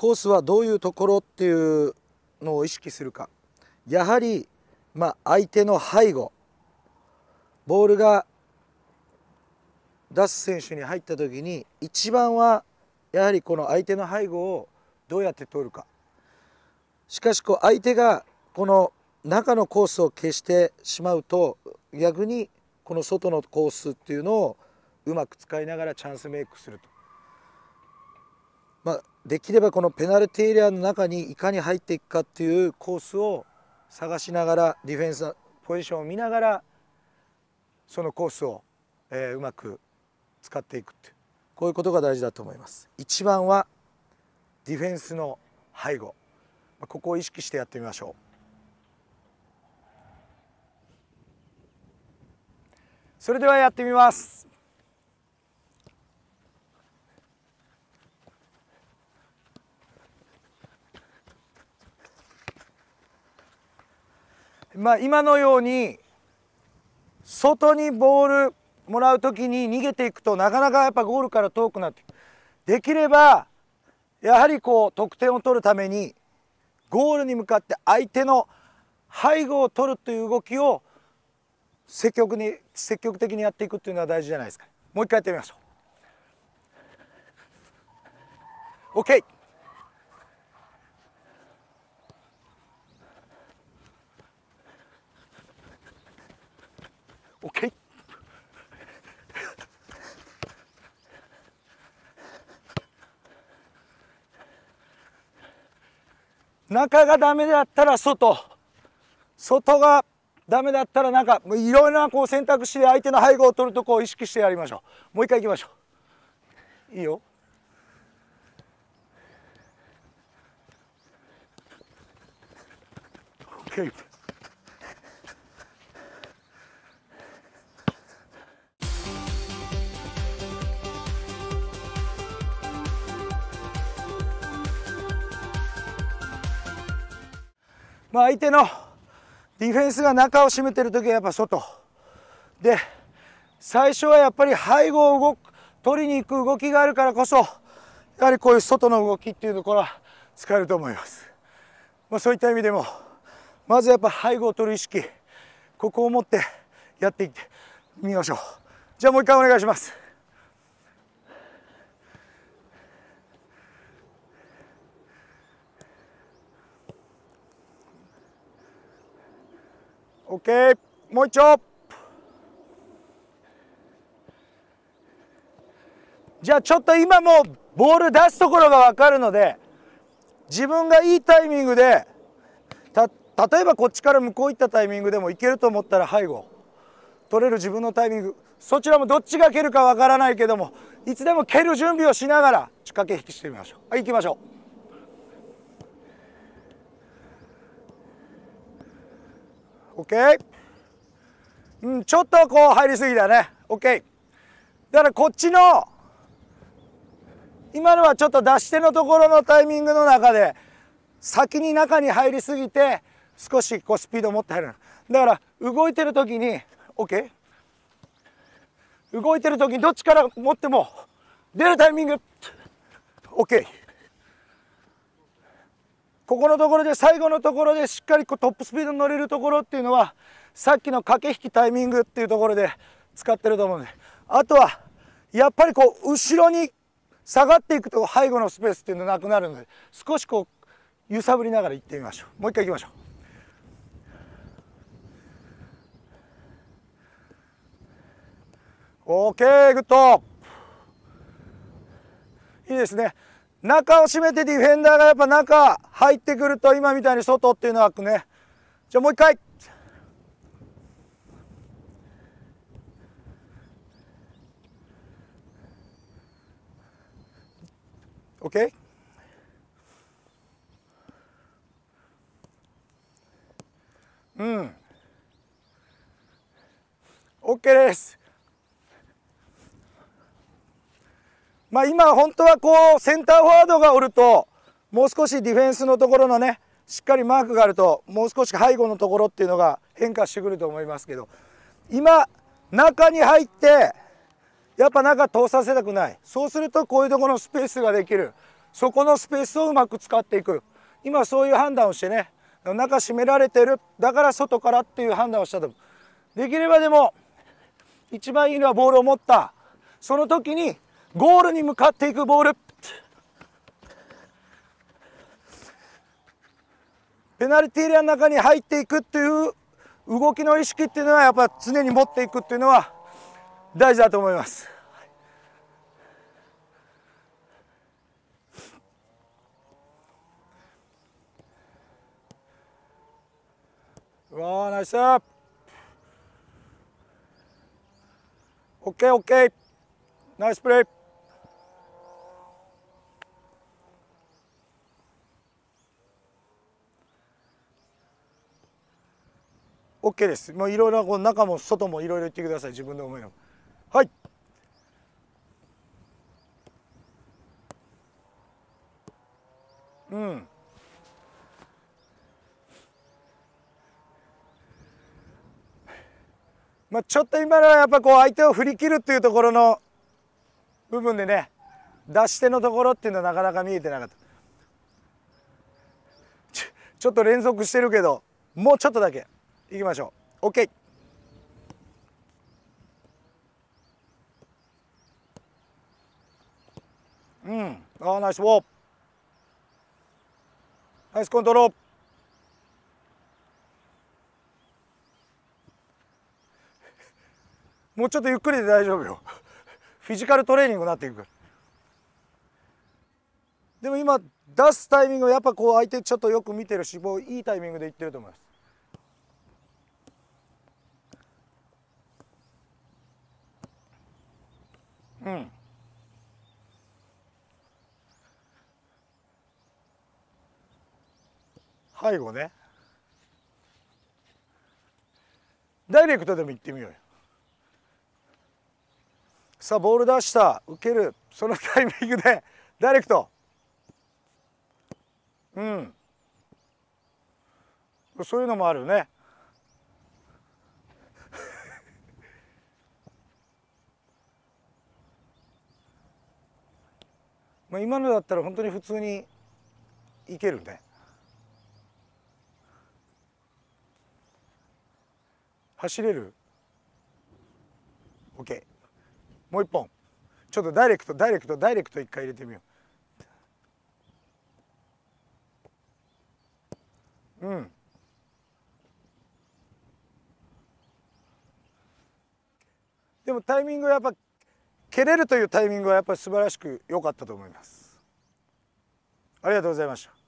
コースはどういうところっていうのを意識するかやはり、まあ、相手の背後ボールが出す選手に入った時に一番はやはりこの相手の背後をどうやって取るかしかしこう相手がこの中のコースを消してしまうと逆にこの外のコースっていうのをうまく使いながらチャンスメイクすると、まあ、できればこのペナルティーエリアの中にいかに入っていくかっていうコースを探しながらディフェンスのポジションを見ながらそのコースを、えー、うまく使っていくっていうこういうことが大事だと思います。一番はディフェンスの背後ここを意識してやってみましょう。それではやってみます。まあ、今のように外にボールもらう時に逃げていくとなかなかやっぱゴールから遠くなってできればやはりこう得点を取るためにゴールに向かって相手の背後を取るという動きを積極に積極的にやっていくというのは大事じゃないですかもう一回やってみましょう OK OK 中がダメだったら外外がダメだったら中もういろんなこう選択肢で相手の背後を取るとこを意識してやりましょうもう一回いきましょういいよオッケー。まあ、相手のディフェンスが中を占めてる時はやっぱ外で最初はやっぱり背後を動く取りに行く動きがあるからこそやはりこういう外の動きっていうところは使えると思います、まあ、そういった意味でもまずやっぱ背後を取る意識ここを持ってやっていってみましょうじゃあもう一回お願いします OK もう一丁じゃあちょっと今もうボール出すところが分かるので自分がいいタイミングで例えばこっちから向こう行ったタイミングでもいけると思ったら背後取れる自分のタイミングそちらもどっちが蹴るか分からないけどもいつでも蹴る準備をしながら仕掛け引きしてみましょう。はい、行きましょう OK、うん、ちょっとこう入りすぎだね OK だからこっちの今のはちょっと出し手のところのタイミングの中で先に中に入りすぎて少しこうスピードを持って入るだから動いてる時に OK 動いてる時にどっちから持っても出るタイミング OK ここのところで最後のところでしっかりトップスピードに乗れるところっていうのはさっきの駆け引きタイミングっていうところで使ってると思うんであとはやっぱりこう後ろに下がっていくと背後のスペースっていうのなくなるので少しこう揺さぶりながら行ってみましょうもう一回行きましょう。オーケーグッドいいですね中を締めてディフェンダーがやっぱ中入ってくると今みたいに外っていうのはねじゃあもう一回オッケーうん OK ですまあ、今本当はこうセンターフォワードがおるともう少しディフェンスのところのねしっかりマークがあるともう少し背後のところっていうのが変化してくると思いますけど今中に入ってやっぱ中通させたくないそうするとこういうところのスペースができるそこのスペースをうまく使っていく今そういう判断をしてね中閉められてるだから外からっていう判断をしたとできればでも一番いいのはボールを持ったその時にゴールに向かっていくボールペナルティーエリアの中に入っていくっていう動きの意識っていうのはやっぱ常に持っていくっていうのは大事だと思います。うわーナイスオッケーオッケーナイスプレー OK ですもういろいろこう中も外もいろいろ言ってください自分の思いのはいうんまあちょっと今のはやっぱこう相手を振り切るっていうところの部分でね出し手のところっていうのはなかなか見えてなかったちょっと連続してるけどもうちょっとだけ。行きましょう OK うんああナイスウォーナイスコントロール もうちょっとゆっくりで大丈夫よフィジカルトレーニングになっていくからでも今出すタイミングやっぱこう相手ちょっとよく見てるしもういいタイミングでいってると思いますうん背後ねダイレクトでも行ってみようよさあボール出した受けるそのタイミングでダイレクトうんそういうのもあるよね今のだったら本当に普通にいけるね走れる OK もう一本ちょっとダイレクトダイレクトダイレクト一回入れてみよううんでもタイミングはやっぱ蹴れるというタイミングはやっぱり素晴らしく良かったと思います。ありがとうございました。